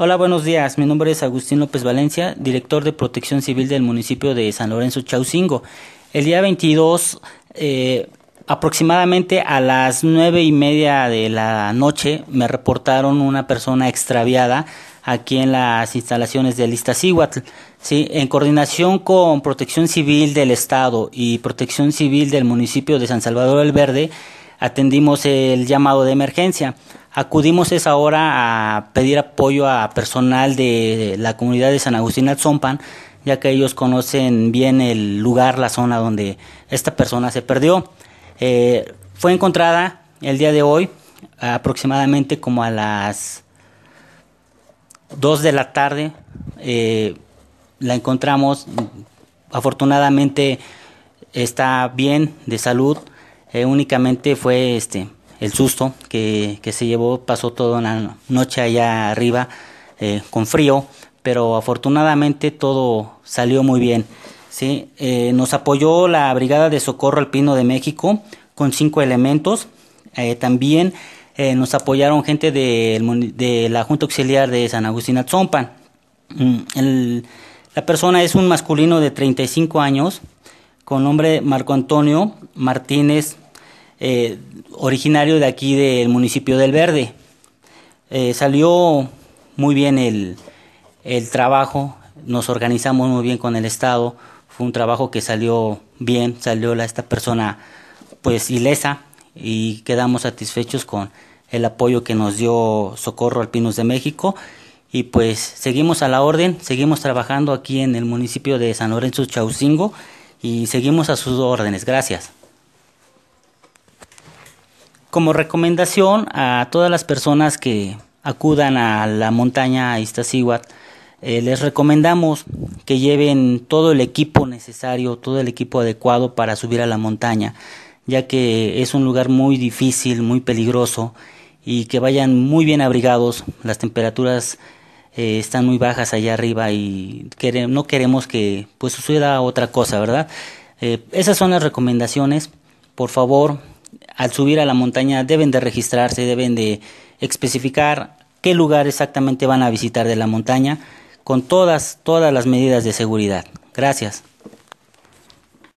Hola, buenos días. Mi nombre es Agustín López Valencia, director de Protección Civil del municipio de San Lorenzo Chaucingo. El día 22, eh, aproximadamente a las nueve y media de la noche, me reportaron una persona extraviada aquí en las instalaciones de Listas Sí, en coordinación con Protección Civil del Estado y Protección Civil del municipio de San Salvador del Verde, atendimos el llamado de emergencia. Acudimos esa hora a pedir apoyo a personal de la comunidad de San Agustín Alzompan, ya que ellos conocen bien el lugar, la zona donde esta persona se perdió. Eh, fue encontrada el día de hoy, aproximadamente como a las 2 de la tarde. Eh, la encontramos, afortunadamente está bien de salud eh, únicamente fue este el susto que, se llevó, pasó toda una noche allá arriba eh, con frío, pero afortunadamente todo salió muy bien. ¿sí? Eh, nos apoyó la Brigada de Socorro Alpino de México con cinco elementos. también nos apoyaron gente de, la Junta Auxiliar de San Agustín Atzompan. Mm, el, la persona es un masculino de 35 años con nombre Marco Antonio Martínez, eh, originario de aquí del municipio del Verde. Eh, salió muy bien el, el trabajo, nos organizamos muy bien con el Estado, fue un trabajo que salió bien, salió la, esta persona pues ilesa y quedamos satisfechos con el apoyo que nos dio Socorro Alpinos de México y pues seguimos a la orden, seguimos trabajando aquí en el municipio de San Lorenzo Chaucingo y seguimos a sus órdenes. Gracias. Como recomendación a todas las personas que acudan a la montaña Iztaccíhuatl, eh, les recomendamos que lleven todo el equipo necesario, todo el equipo adecuado para subir a la montaña, ya que es un lugar muy difícil, muy peligroso y que vayan muy bien abrigados. Las temperaturas eh, están muy bajas allá arriba y no queremos que pues, suceda otra cosa, ¿verdad? Eh, esas son las recomendaciones. Por favor, al subir a la montaña deben de registrarse, deben de especificar qué lugar exactamente van a visitar de la montaña con todas, todas las medidas de seguridad. Gracias.